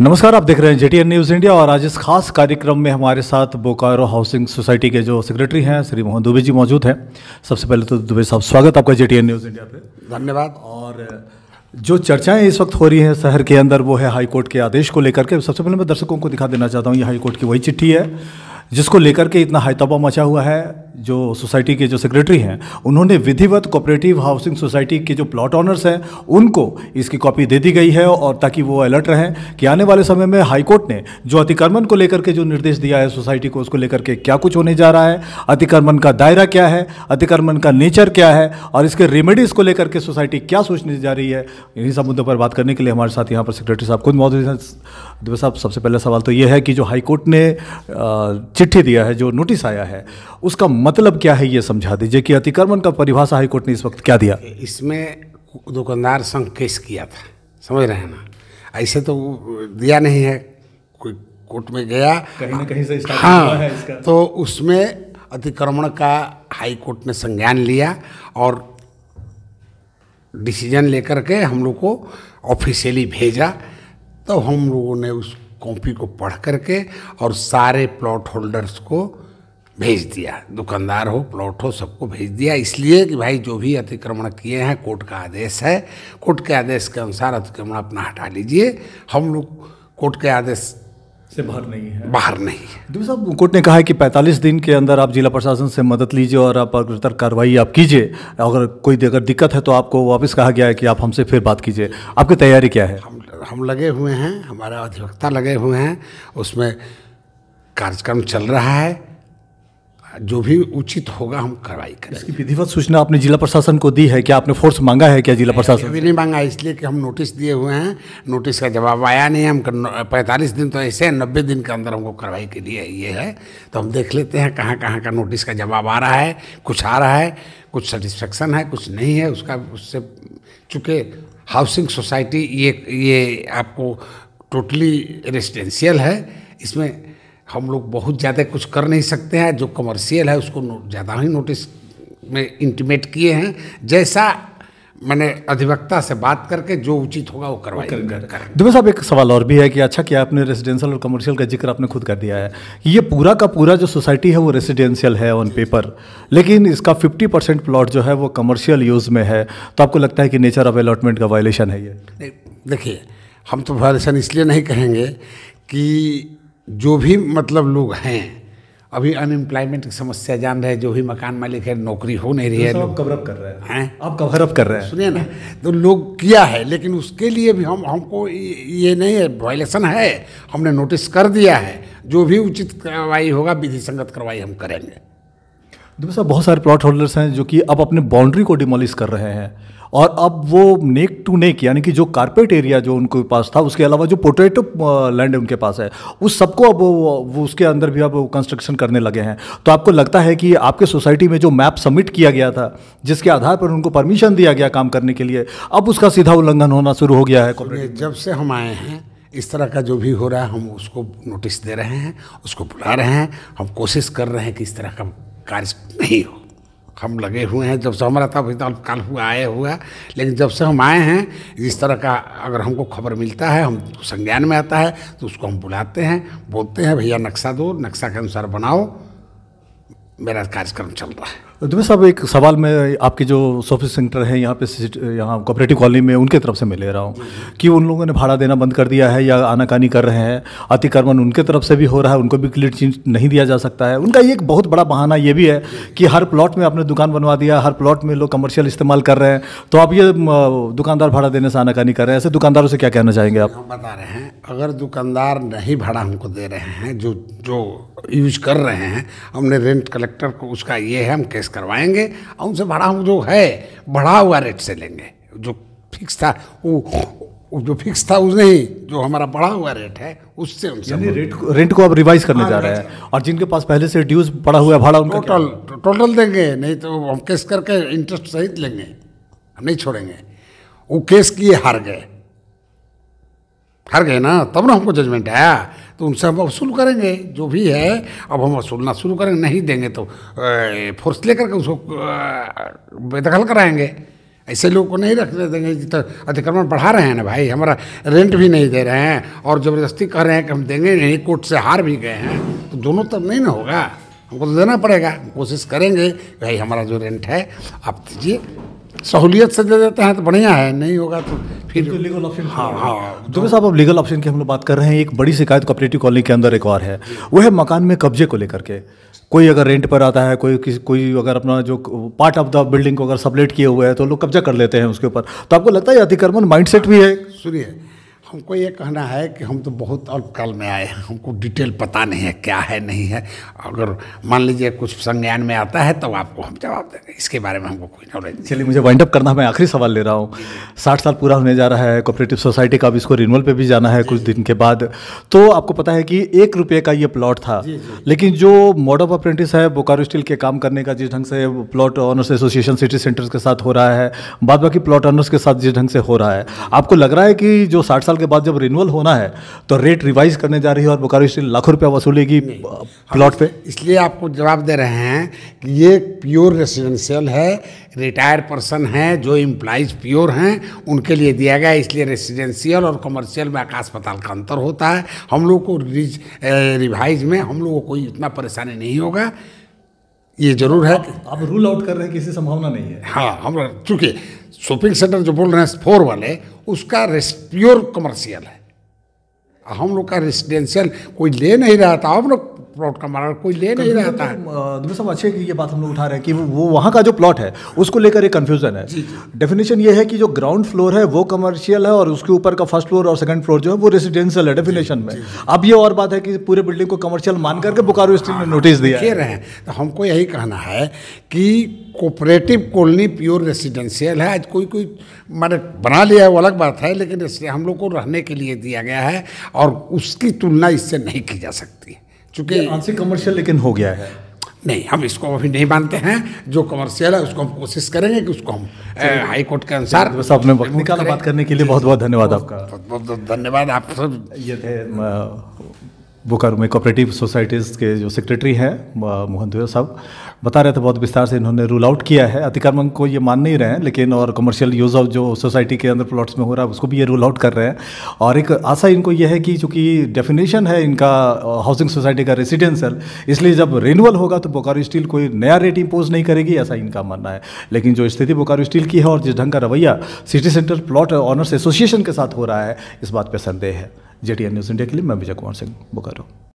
नमस्कार आप देख रहे हैं जेटीएन न्यूज़ इंडिया और आज इस खास कार्यक्रम में हमारे साथ बोकारो हाउसिंग सोसाइटी के जो सेक्रेटरी हैं श्री मोहन दुबे जी मौजूद हैं सबसे पहले तो दुबे साहब स्वागत आपका जेटीएन न्यूज़ इंडिया पे धन्यवाद और जो चर्चाएं इस वक्त हो रही हैं शहर के अंदर वो है हाईकोर्ट के आदेश को लेकर के सबसे पहले मैं दर्शकों को दिखा देना चाहता हूँ ये हाईकोर्ट की वही चिट्ठी है जिसको लेकर के इतना हाईतबा मचा हुआ है जो सोसाइटी के जो सेक्रेटरी हैं उन्होंने विधिवत कोऑपरेटिव हाउसिंग सोसाइटी के जो प्लॉट ऑनर्स हैं उनको इसकी कॉपी दे दी गई है और ताकि वो अलर्ट रहें कि आने वाले समय में हाईकोर्ट ने जो अतिक्रमण को लेकर के जो निर्देश दिया है सोसाइटी को उसको लेकर के क्या कुछ होने जा रहा है अतिक्रमण का दायरा क्या है अतिक्रमण का नेचर क्या है और इसके रेमेडीज़ को लेकर के सोसाइटी क्या सोचने जा रही है इन्हीं सब मुद्दों पर बात करने के लिए हमारे साथ यहाँ पर सेक्रेटरी साहब खुद मौजूद हैं दिव्य साहब सबसे पहला सवाल तो ये है कि जो हाईकोर्ट ने चिट्ठी दिया है जो नोटिस आया है उसका मतलब क्या है ये समझा दीजिए कि अतिक्रमण का परिभाषा हाईकोर्ट ने इस वक्त क्या दिया इसमें दुकानदार संघ केस किया था समझ रहे हैं ना ऐसे तो दिया नहीं है कोई कोर्ट में गया कहीं ना कहीं से हाँ हुआ है इसका। तो उसमें अतिक्रमण का हाई कोर्ट ने संज्ञान लिया और डिसीजन लेकर के हम लोग को ऑफिशियली भेजा तो हम लोगों ने उस कॉपी को पढ़ करके और सारे प्लॉट होल्डर्स को भेज दिया दुकानदार हो प्लॉट हो सबको भेज दिया इसलिए कि भाई जो भी अतिक्रमण किए हैं कोर्ट का आदेश है कोर्ट के आदेश के अनुसार अतिक्रमण अपना हटा लीजिए हम लोग कोर्ट के आदेश से बाहर नहीं है बाहर नहीं है साहब कोर्ट ने कहा है कि 45 दिन के अंदर आप जिला प्रशासन से मदद लीजिए और आप अग्रतर कार्रवाई आप कीजिए अगर कोई अगर दिक्कत है तो आपको वापस कहा गया है कि आप हमसे फिर बात कीजिए आपकी तैयारी क्या है हम हम लगे हुए हैं हमारा अधिवक्ता लगे हुए हैं उसमें कार्यक्रम चल रहा है जो भी उचित होगा हम कार्रवाई करेंगे इसकी विधिवत सूचना आपने जिला प्रशासन को दी है क्या आपने फोर्स मांगा है क्या जिला प्रशासन अभी नहीं मांगा इसलिए कि हम नोटिस दिए हुए हैं नोटिस का जवाब आया नहीं हम पैंतालीस दिन तो ऐसे नब्बे दिन के अंदर हमको कार्रवाई के लिए ये है तो हम देख लेते हैं कहाँ कहाँ का नोटिस का जवाब आ रहा है कुछ आ रहा है कुछ सेटिस्फेक्शन है कुछ नहीं है उसका उससे चूँकि हाउसिंग सोसाइटी ये ये आपको टोटली रेजिडेंशियल है इसमें हम लोग बहुत ज़्यादा कुछ कर नहीं सकते हैं जो कमर्शियल है उसको ज़्यादा ही नोटिस में इंटीमेट किए हैं जैसा मैंने अधिवक्ता से बात करके जो उचित होगा वो करवा कर दुबे साहब एक सवाल और भी है कि अच्छा क्या आपने रेजिडेंशियल और कमर्शियल का जिक्र आपने खुद कर दिया है ये पूरा का पूरा जो सोसाइटी है वो रेजिडेंशियल है ऑन पेपर लेकिन इसका 50 परसेंट प्लॉट जो है वो कमर्शियल यूज़ में है तो आपको लगता है कि नेचर ऑफ अलॉटमेंट का वायलेशन है ये देखिए हम तो वायलेशन इसलिए नहीं कहेंगे कि जो भी मतलब लोग हैं अभी अनएम्प्लॉयमेंट की समस्या जान रहे जो भी मकान मालिक है नौकरी हो नहीं रही तो है लोग कवरअप कर रहे हैं आप कवरअप कर रहे हैं सुनिए ना तो लोग किया है लेकिन उसके लिए भी हम हमको ये नहीं है वायलेशन है हमने नोटिस कर दिया है जो भी उचित कार्रवाई होगा विधि संगत कार्रवाई हम करेंगे देखो सर बहुत सारे प्लॉट होल्डर्स हैं जो कि अब अपने बाउंड्री को डिमोलिश कर रहे हैं और अब वो नेक टू नेक यानी कि जो कारपेट एरिया जो उनके पास था उसके अलावा जो पोटेटो लैंड उनके पास है उस सबको अब वो उसके अंदर भी अब कंस्ट्रक्शन करने लगे हैं तो आपको लगता है कि आपके सोसाइटी में जो मैप सबमिट किया गया था जिसके आधार पर उनको परमिशन दिया गया काम करने के लिए अब उसका सीधा उल्लंघन होना शुरू हो गया है जब से हम आए हैं इस तरह का जो भी हो रहा है हम उसको नोटिस दे रहे हैं उसको बुला रहे हैं हम कोशिश कर रहे हैं कि इस तरह का कार्य नहीं हो हम लगे हुए हैं जब से हमारा तब तो काल हुआ आए हुआ लेकिन जब से हम आए हैं इस तरह का अगर हमको खबर मिलता है हम संज्ञान में आता है तो उसको हम बुलाते हैं बोलते हैं भैया नक्शा दो नक्शा के अनुसार बनाओ मेरा कार्यक्रम चल रहा है दुबे साहब एक सवाल मैं आपके जो सॉफिस सेंटर है यहाँ पे यहाँ कोऑपरेटिव कॉलोनी में उनके तरफ से मैं ले रहा हूँ कि उन लोगों ने भाड़ा देना बंद कर दिया है या आनाकानी कर रहे हैं अतिक्रमण उनके तरफ से भी हो रहा है उनको भी क्लियर चीज नहीं दिया जा सकता है उनका ये एक बहुत बड़ा बहाना ये भी है कि हर प्लॉट में आपने दुकान बनवा दिया हर प्लॉट में लोग कमर्शियल इस्तेमाल कर रहे हैं तो आप ये दुकानदार भाड़ा देने से आनाकानी कर रहे हैं ऐसे दुकानदारों से क्या कहना चाहेंगे आप बता रहे हैं अगर दुकानदार नहीं भाड़ा हमको दे रहे हैं जो जो यूज कर रहे हैं हमने रेंट कलेक्टर को उसका ये है हम कैसे प्रोसेस करवाएंगे और उनसे बढ़ा हुआ जो है बढ़ा हुआ रेट से लेंगे जो फिक्स था वो जो फिक्स था उसने ही जो हमारा बढ़ा हुआ रेट है उससे उनसे रेट को रेंट को अब रिवाइज करने हाँ, जा रहे हैं और जिनके पास पहले से ड्यूज बढ़ा हुआ भाड़ा उनका टोटल टोटल देंगे नहीं तो हम केस करके इंटरेस्ट सहित लेंगे हम नहीं छोड़ेंगे वो केस किए हार गए हार गए ना तब ना हमको जजमेंट आया तो उनसे हम वसूल करेंगे जो भी है अब हम वसूलना शुरू करेंगे नहीं देंगे तो फोर्स लेकर के उसको बेदखल कराएंगे ऐसे लोगों को नहीं रखने देंगे तो अतिक्रमण बढ़ा रहे हैं ना भाई हमारा रेंट भी नहीं दे रहे हैं और ज़बरदस्ती कर रहे हैं कि हम देंगे नहीं कोर्ट से हार भी गए हैं तो दोनों तरफ नहीं ना होगा हमको तो देना पड़ेगा कोशिश करेंगे भाई हमारा जो रेंट है आप दीजिए सहूलियत से दे देते हैं तो बढ़िया है नहीं होगा तो फिर तो लीगल ऑप्शन हाँ हाँ दुबे साहब अब लीगल ऑप्शन की हम लोग बात कर रहे हैं एक बड़ी शिकायत कॉपरेटिव कॉलोनी के अंदर एक और है वो है मकान में कब्जे को लेकर के कोई अगर रेंट पर आता है कोई किसी कोई अगर अपना जो पार्ट ऑफ द बिल्डिंग को अगर सबलेट किए हुए हैं तो लोग कब्जा कर लेते हैं उसके ऊपर तो आपको लगता है अतिक्रमण माइंडसेट भी है सुनिए हमको ये कहना है कि हम तो बहुत अल्पकाल में आए हैं हमको डिटेल पता नहीं है क्या है नहीं है अगर मान लीजिए कुछ संज्ञान में आता है तो आपको हम जवाब देंगे इसके बारे में हमको कोई नॉलेज चलिए मुझे वाइंड अप करना मैं आखिरी सवाल ले रहा हूँ साठ साल पूरा होने जा रहा है कोऑपरेटिव सोसाइटी का अब इसको रिनवल पर भी जाना है कुछ दिन के बाद तो आपको पता है कि एक रुपये का ये प्लॉट था लेकिन जो मॉड ऑफ अप्रेंटिस है बोकारो स्टील के काम करने का जिस ढंग से plot owners association city centres के साथ हो रहा है बाद बाकी प्लॉट ऑनर्स के साथ जिस ढंग से हो रहा है आपको लग रहा है कि जो साठ साल के बाद जब रिन्यूअल होना है तो रेट रिवाइज करने जा रही है और बोकारो स्टील लाखों रुपया वसूलेगी प्लॉट पे इसलिए आपको जवाब दे रहे हैं कि ये प्योर रेसिडेंशियल है रिटायर्ड पर्सन हैं जो इम्प्लाइज प्योर हैं उनके लिए दिया गया इसलिए रेसिडेंशियल और कमर्शियल में आकाश पताल का अंतर होता है हम लोग को रिज रिवाइज में हम लोग को कोई इतना परेशानी नहीं होगा ये जरूर है आप, आप रूल आउट कर रहे हैं किसी संभावना नहीं है हाँ हम चूँकि शॉपिंग सेंटर जो बोल रहे हैं फोर वाले उसका प्योर कमर्शियल है हम लोग का रेसिडेंशियल कोई ले नहीं रहा था हम लोग प्लॉट का मारा कोई ले नहीं रहता है तो, सब अच्छे की ये बात हम लोग उठा रहे हैं कि वो वहाँ का जो प्लॉट है उसको लेकर एक कन्फ्यूजन है डेफिनेशन ये है कि जो ग्राउंड फ्लोर है वो कमर्शियल है और उसके ऊपर का फर्स्ट फ्लोर और सेकंड फ्लोर जो है वो रेसिडेंशियल है डेफिनेशन में अब ये और बात है कि पूरे बिल्डिंग को कमर्शियल मान करके बोकारो स्टील ने नोटिस दिया कह रहे हैं तो हमको यही कहना है कि कोऑपरेटिव कॉलोनी प्योर रेसिडेंशियल है आज कोई कोई मैंने बना लिया है वो अलग बात है लेकिन हम लोग को रहने के लिए दिया गया है और उसकी तुलना इससे नहीं की जा सकती चूंकि आंशिक कमर्शियल लेकिन हो गया है नहीं हम इसको अभी नहीं मानते हैं जो कमर्शियल है उसको हम कोशिश करेंगे कि उसको हम हाई कोर्ट के अनुसार वक्त निकाला बात करने के लिए बहुत बहुत धन्यवाद आपका बहुत बहुत धन्यवाद आप सब ये थे बोकारो में कोऑपरेटिव सोसाइटीज़ के जो सेक्रेटरी हैं मोहन दुवे साहब बता रहे थे बहुत विस्तार से इन्होंने रूल आउट किया है अतिक्रमण को ये मान नहीं रहे हैं लेकिन और कमर्शियल यूज़ ऑफ जो सोसाइटी के अंदर प्लॉट्स में हो रहा है उसको भी ये रूल आउट कर रहे हैं और एक आशा इनको ये है कि चूँकि डेफिनेशन है इनका हाउसिंग सोसाइटी का रेसिडेंशियल इसलिए जब रिन्यूअल होगा तो बोकारो स्टील कोई नया रेट इम्पोज नहीं करेगी ऐसा इनका मानना है लेकिन जो स्थिति बोकारो स्टील की है और जिस ढंग का रवैया city centre plot owners association के साथ हो रहा है इस बात पर संदेह है जेटीएन न्यूज़ इंडिया के लिए मैं विजय कुमार सिंह बोकारो